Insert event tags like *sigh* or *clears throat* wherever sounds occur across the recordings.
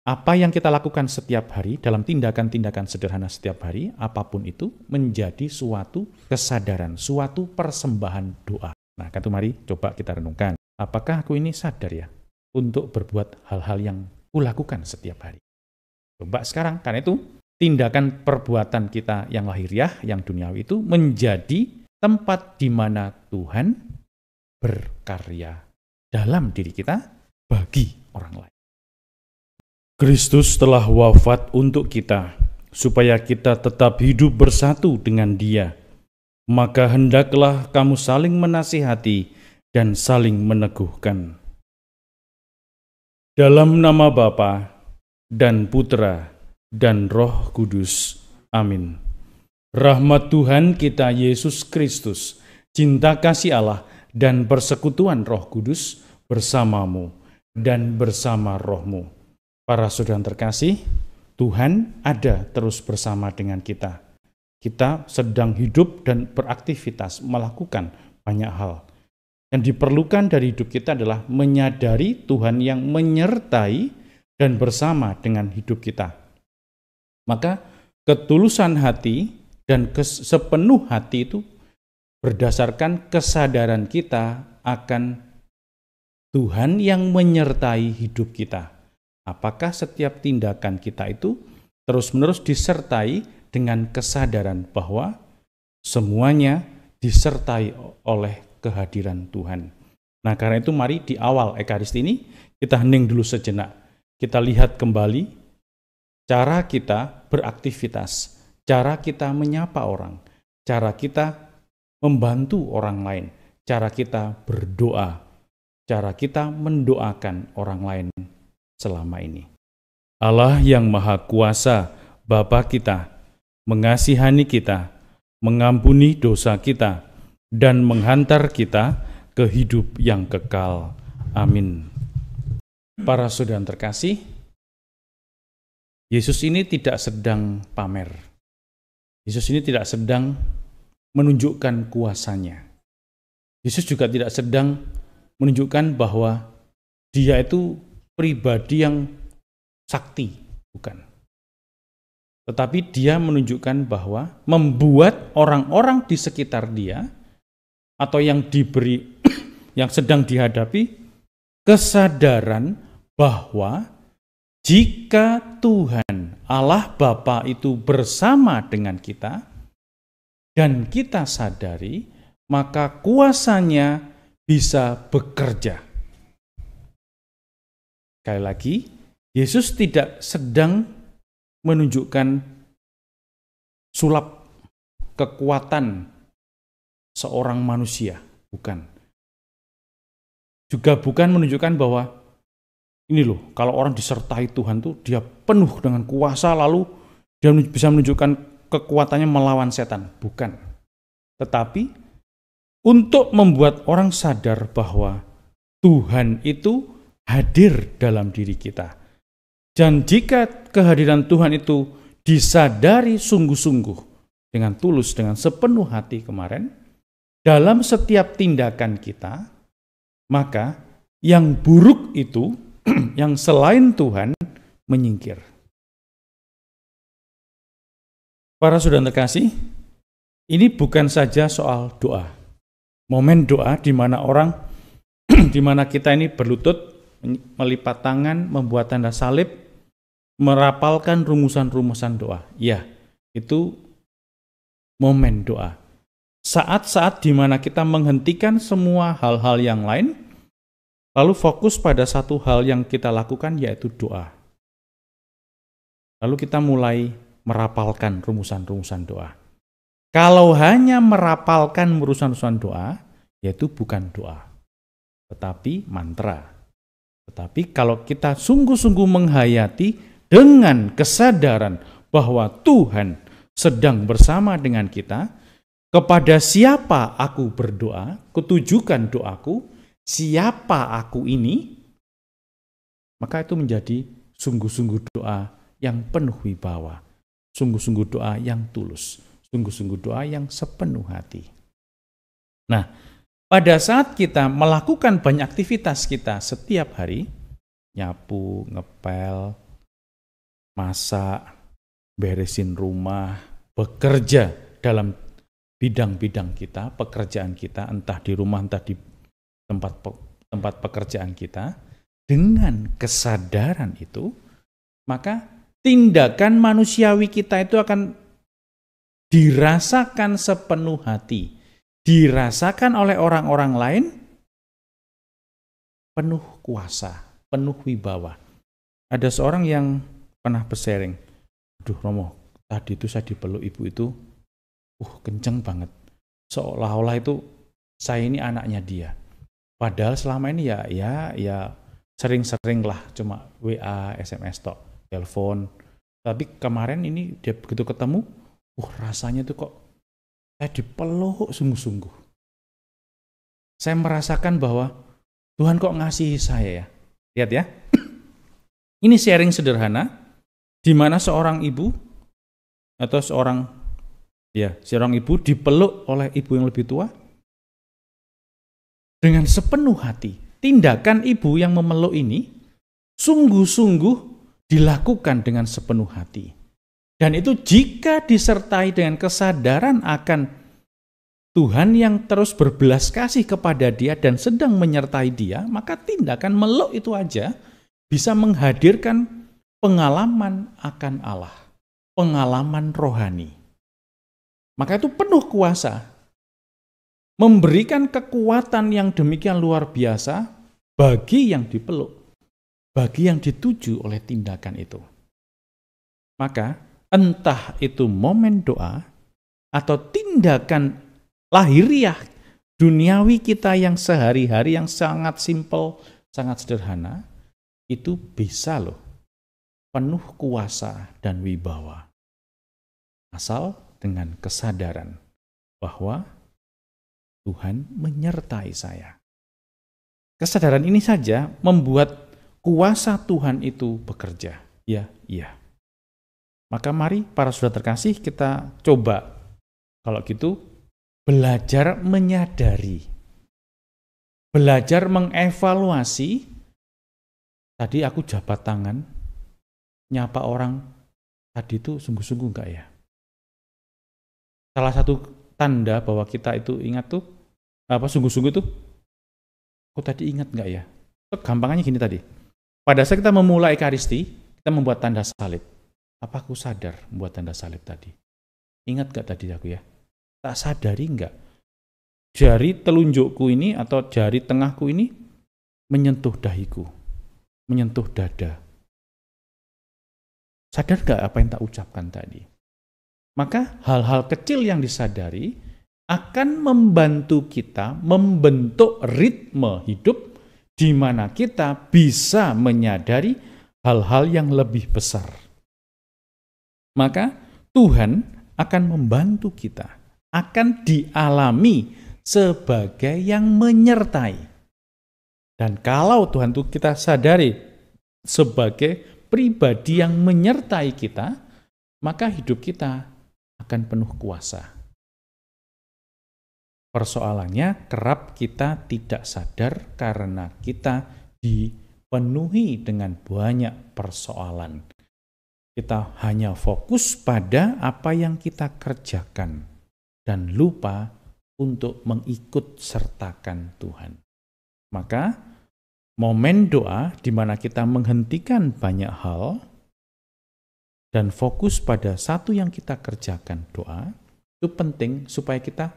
apa yang kita lakukan setiap hari dalam tindakan-tindakan sederhana setiap hari, apapun itu, menjadi suatu kesadaran, suatu persembahan doa. Nah, kan tuh mari coba kita renungkan. Apakah aku ini sadar ya untuk berbuat hal-hal yang kulakukan setiap hari? Coba sekarang, karena itu tindakan perbuatan kita yang lahiriah, yang duniawi itu menjadi tempat di mana Tuhan berkarya dalam diri kita bagi orang lain. Kristus telah wafat untuk kita, supaya kita tetap hidup bersatu dengan Dia. Maka hendaklah kamu saling menasihati dan saling meneguhkan. Dalam nama Bapa dan Putra dan Roh Kudus. Amin. Rahmat Tuhan kita Yesus Kristus, cinta kasih Allah, dan persekutuan Roh Kudus bersamamu dan bersama rohmu Para saudara terkasih, Tuhan ada terus bersama dengan kita. Kita sedang hidup dan beraktivitas melakukan banyak hal. Yang diperlukan dari hidup kita adalah menyadari Tuhan yang menyertai dan bersama dengan hidup kita. Maka ketulusan hati dan sepenuh hati itu berdasarkan kesadaran kita akan Tuhan yang menyertai hidup kita. Apakah setiap tindakan kita itu terus-menerus disertai dengan kesadaran bahwa semuanya disertai oleh kehadiran Tuhan. Nah, karena itu mari di awal Ekaristi ini kita hening dulu sejenak. Kita lihat kembali cara kita beraktivitas, cara kita menyapa orang, cara kita membantu orang lain, cara kita berdoa, cara kita mendoakan orang lain selama ini. Allah yang Maha Kuasa, Bapa kita, mengasihani kita, mengampuni dosa kita, dan menghantar kita ke hidup yang kekal. Amin. Para saudara terkasih, Yesus ini tidak sedang pamer. Yesus ini tidak sedang menunjukkan kuasanya. Yesus juga tidak sedang menunjukkan bahwa dia itu pribadi yang sakti, bukan. Tetapi dia menunjukkan bahwa membuat orang-orang di sekitar dia atau yang diberi *clears throat* yang sedang dihadapi kesadaran bahwa jika Tuhan Allah Bapa itu bersama dengan kita dan kita sadari maka kuasanya bisa bekerja Sekali lagi, Yesus tidak sedang menunjukkan sulap kekuatan seorang manusia, bukan. Juga bukan menunjukkan bahwa ini loh, kalau orang disertai Tuhan tuh dia penuh dengan kuasa lalu dia bisa menunjukkan kekuatannya melawan setan, bukan. Tetapi untuk membuat orang sadar bahwa Tuhan itu hadir dalam diri kita. Dan jika kehadiran Tuhan itu disadari sungguh-sungguh dengan tulus, dengan sepenuh hati kemarin, dalam setiap tindakan kita, maka yang buruk itu, *clears throat* yang selain Tuhan, menyingkir. Para saudara terkasih, ini bukan saja soal doa. Momen doa di mana orang, *clears throat* di mana kita ini berlutut melipat tangan, membuat tanda salib, merapalkan rumusan-rumusan doa. Ya, itu momen doa. Saat-saat di mana kita menghentikan semua hal-hal yang lain, lalu fokus pada satu hal yang kita lakukan yaitu doa. Lalu kita mulai merapalkan rumusan-rumusan doa. Kalau hanya merapalkan rumusan-rumusan doa, yaitu bukan doa, tetapi mantra. Tetapi kalau kita sungguh-sungguh menghayati dengan kesadaran bahwa Tuhan sedang bersama dengan kita, kepada siapa aku berdoa, ketujukan doaku, siapa aku ini, maka itu menjadi sungguh-sungguh doa yang penuh wibawa, sungguh-sungguh doa yang tulus, sungguh-sungguh doa yang sepenuh hati. Nah, pada saat kita melakukan banyak aktivitas kita setiap hari, nyapu, ngepel, masak, beresin rumah, bekerja dalam bidang-bidang kita, pekerjaan kita, entah di rumah, entah di tempat tempat pekerjaan kita, dengan kesadaran itu, maka tindakan manusiawi kita itu akan dirasakan sepenuh hati dirasakan oleh orang-orang lain penuh kuasa, penuh wibawa. Ada seorang yang pernah bersharing, aduh Romo, tadi itu saya dipeluk ibu itu, uh kenceng banget. Seolah-olah itu saya ini anaknya dia. Padahal selama ini ya ya ya sering-sering lah cuma WA, SMS tok, telepon. Tapi kemarin ini dia begitu ketemu, uh rasanya tuh kok saya dipeluk sungguh-sungguh. Saya merasakan bahwa Tuhan kok ngasih saya ya. Lihat ya. *clears throat* Ini sharing sederhana di mana seorang ibu atau seorang ya, seorang ibu dipeluk oleh ibu yang lebih tua dengan sepenuh hati. Tindakan ibu yang memeluk ini sungguh-sungguh dilakukan dengan sepenuh hati. Dan itu jika disertai dengan kesadaran akan Tuhan yang terus berbelas kasih kepada dia dan sedang menyertai dia, maka tindakan meluk itu aja bisa menghadirkan pengalaman akan Allah, pengalaman rohani. Maka itu penuh kuasa, memberikan kekuatan yang demikian luar biasa bagi yang dipeluk, bagi yang dituju oleh tindakan itu. Maka entah itu momen doa atau tindakan lahiriah duniawi kita yang sehari-hari yang sangat simpel, sangat sederhana, itu bisa loh penuh kuasa dan wibawa. Asal dengan kesadaran bahwa Tuhan menyertai saya. Kesadaran ini saja membuat kuasa Tuhan itu bekerja. Ya, iya. Maka mari para saudara terkasih kita coba kalau gitu belajar menyadari. Belajar mengevaluasi tadi aku jabat tangan nyapa orang tadi itu sungguh-sungguh enggak ya? Salah satu tanda bahwa kita itu ingat tuh apa sungguh-sungguh tuh aku tadi ingat enggak ya? Gampangannya gini tadi. Pada saat kita memulai karisti kita membuat tanda salib. Apa aku sadar buat tanda salib tadi? Ingat gak tadi aku ya? Tak sadari enggak. Jari telunjukku ini atau jari tengahku ini menyentuh dahiku, menyentuh dada. Sadar gak apa yang tak ucapkan tadi? Maka hal-hal kecil yang disadari akan membantu kita membentuk ritme hidup di mana kita bisa menyadari hal-hal yang lebih besar maka Tuhan akan membantu kita, akan dialami sebagai yang menyertai. Dan kalau Tuhan itu kita sadari sebagai pribadi yang menyertai kita, maka hidup kita akan penuh kuasa. Persoalannya, kerap kita tidak sadar karena kita dipenuhi dengan banyak persoalan. Kita hanya fokus pada apa yang kita kerjakan dan lupa untuk mengikut sertakan Tuhan. Maka momen doa di mana kita menghentikan banyak hal dan fokus pada satu yang kita kerjakan doa itu penting supaya kita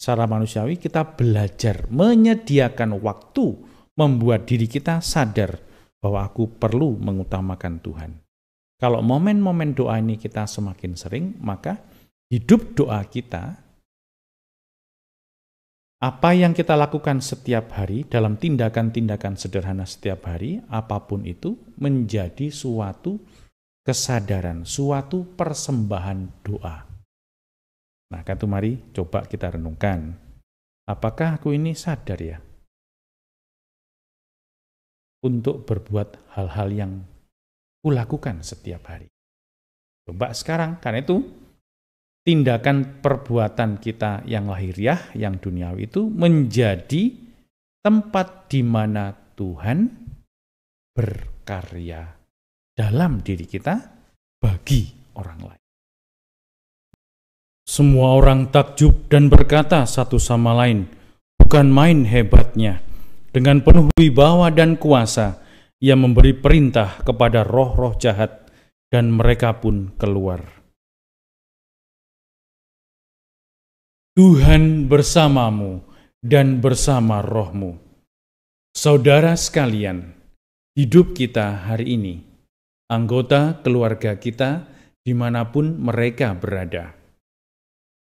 secara manusiawi kita belajar menyediakan waktu membuat diri kita sadar bahwa aku perlu mengutamakan Tuhan. Kalau momen-momen doa ini kita semakin sering, maka hidup doa kita, apa yang kita lakukan setiap hari dalam tindakan-tindakan sederhana setiap hari, apapun itu, menjadi suatu kesadaran, suatu persembahan doa. Nah, kan mari coba kita renungkan. Apakah aku ini sadar ya? Untuk berbuat hal-hal yang kulakukan setiap hari. Coba sekarang, karena itu tindakan perbuatan kita yang lahiriah, yang duniawi itu menjadi tempat di mana Tuhan berkarya dalam diri kita bagi orang lain. Semua orang takjub dan berkata satu sama lain, bukan main hebatnya, dengan penuh wibawa dan kuasa, ia memberi perintah kepada roh-roh jahat dan mereka pun keluar. Tuhan bersamamu dan bersama rohmu. Saudara sekalian, hidup kita hari ini, anggota keluarga kita dimanapun mereka berada,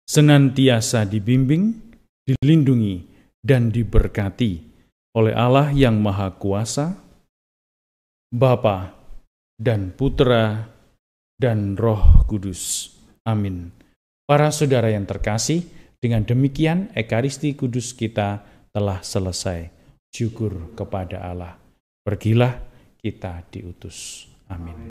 senantiasa dibimbing, dilindungi, dan diberkati oleh Allah yang Maha Kuasa, Bapa dan putra dan Roh Kudus. Amin. Para saudara yang terkasih, dengan demikian Ekaristi Kudus kita telah selesai. Syukur kepada Allah. Pergilah kita diutus. Amin.